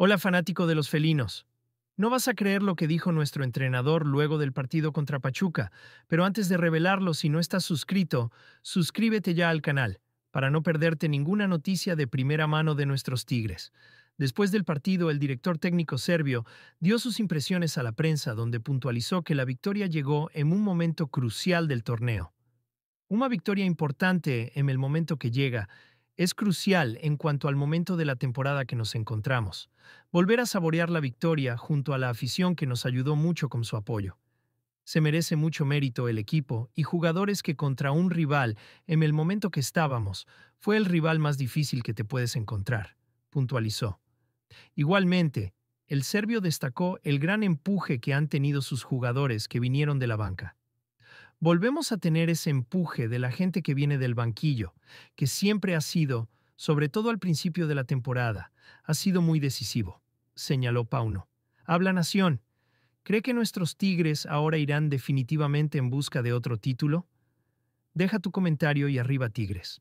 Hola fanático de los felinos. No vas a creer lo que dijo nuestro entrenador luego del partido contra Pachuca, pero antes de revelarlo, si no estás suscrito, suscríbete ya al canal, para no perderte ninguna noticia de primera mano de nuestros Tigres. Después del partido, el director técnico serbio dio sus impresiones a la prensa, donde puntualizó que la victoria llegó en un momento crucial del torneo. Una victoria importante en el momento que llega, es crucial en cuanto al momento de la temporada que nos encontramos. Volver a saborear la victoria junto a la afición que nos ayudó mucho con su apoyo. Se merece mucho mérito el equipo y jugadores que contra un rival, en el momento que estábamos, fue el rival más difícil que te puedes encontrar, puntualizó. Igualmente, el serbio destacó el gran empuje que han tenido sus jugadores que vinieron de la banca volvemos a tener ese empuje de la gente que viene del banquillo, que siempre ha sido, sobre todo al principio de la temporada, ha sido muy decisivo, señaló Pauno. Habla Nación. ¿Cree que nuestros Tigres ahora irán definitivamente en busca de otro título? Deja tu comentario y arriba Tigres.